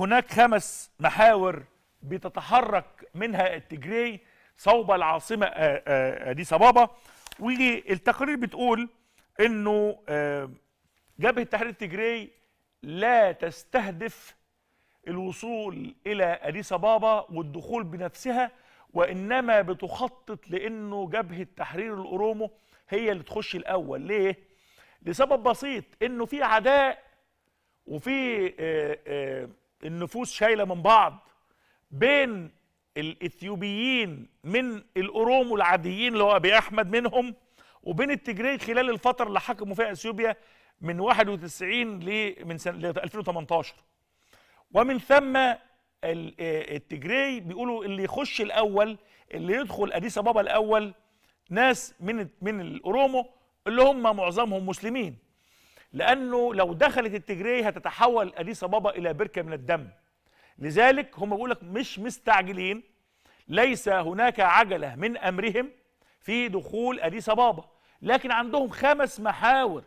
هناك خمس محاور بتتحرك منها التجري صوب العاصمة آه، آه، آه، أديس أبابا والتقارير بتقول أنه جبهة تحرير التجري لا تستهدف الوصول إلى أديس أبابا والدخول بنفسها وإنما بتخطط لأنه جبهة تحرير الأورومو هي اللي تخش الأول ليه؟ لسبب بسيط أنه في عداء وفي النفوس شايله من بعض بين الاثيوبيين من الاورومو العاديين اللي هو ابي احمد منهم وبين التجري خلال الفتره اللي حكموا فيها اثيوبيا من 91 ل من سنه 2018 ومن ثم آه، التجري بيقولوا اللي يخش الاول اللي يدخل اديس ابابا الاول ناس من من الاورومو اللي هم معظمهم مسلمين لانه لو دخلت التجريه هتتحول اديس ابابا الى بركه من الدم لذلك هم بيقول لك مش مستعجلين ليس هناك عجله من امرهم في دخول اديس ابابا لكن عندهم خمس محاور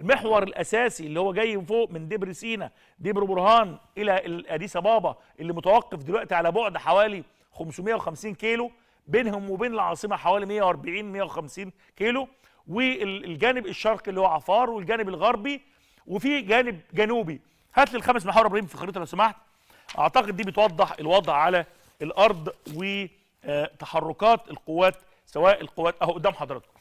المحور الاساسي اللي هو جاي فوق من دبر سينا دبر برهان الى اديس ابابا اللي متوقف دلوقتي على بعد حوالي 550 كيلو بينهم وبين العاصمه حوالي 140 150 كيلو والجانب الشرقي اللي هو عفار والجانب الغربي وفي جانب جنوبي هات لي الخمس محاور ابراهيم في الخريطه لو سمحت اعتقد دي بتوضح الوضع على الارض وتحركات القوات سواء القوات اهو قدام حضراتكم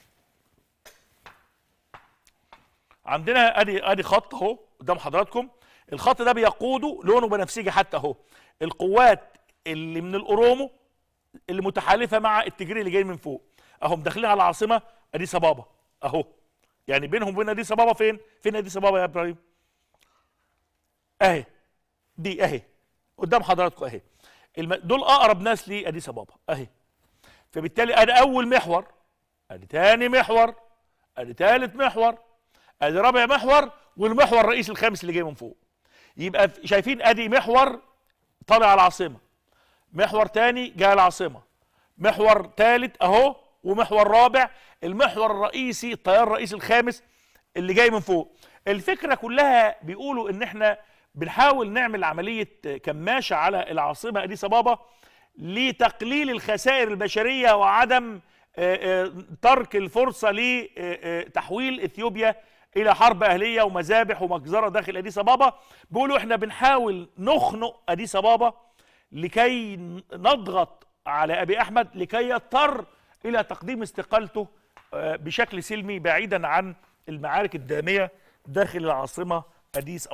عندنا ادي ادي خط اهو قدام حضراتكم الخط ده بيقوده لونه بنفسجي حتى اهو القوات اللي من الاورومو اللي متحالفه مع التجري اللي جاي من فوق اهم داخلين على العاصمه اديس ابابا اهو يعني بينهم وبين اديس ابابا فين فين اديس ابابا يا ابراهيم اهي دي اهي قدام حضراتكم اهي دول اقرب ناس لي اديس ابابا اهي فبالتالي انا اول محور ادي تاني محور ادي تالت محور ادي رابع محور والمحور الرئيسي الخامس اللي جاي من فوق يبقى شايفين ادي محور طالع على العاصمه محور تاني جاي على العاصمه محور تالت اهو ومحور رابع المحور الرئيسي التيار الرئيسي الخامس اللي جاي من فوق الفكره كلها بيقولوا ان احنا بنحاول نعمل عمليه كماشه على العاصمه اديس ابابا لتقليل الخسائر البشريه وعدم آه، آه، ترك الفرصه لتحويل آه، اثيوبيا الى حرب اهليه ومذابح ومجزره داخل اديس ابابا بيقولوا احنا بنحاول نخنق اديس ابابا لكي نضغط على ابي احمد لكي يضطر الى تقديم استقالته آه، بشكل سلمي بعيدا عن المعارك الداميه داخل العاصمه اديس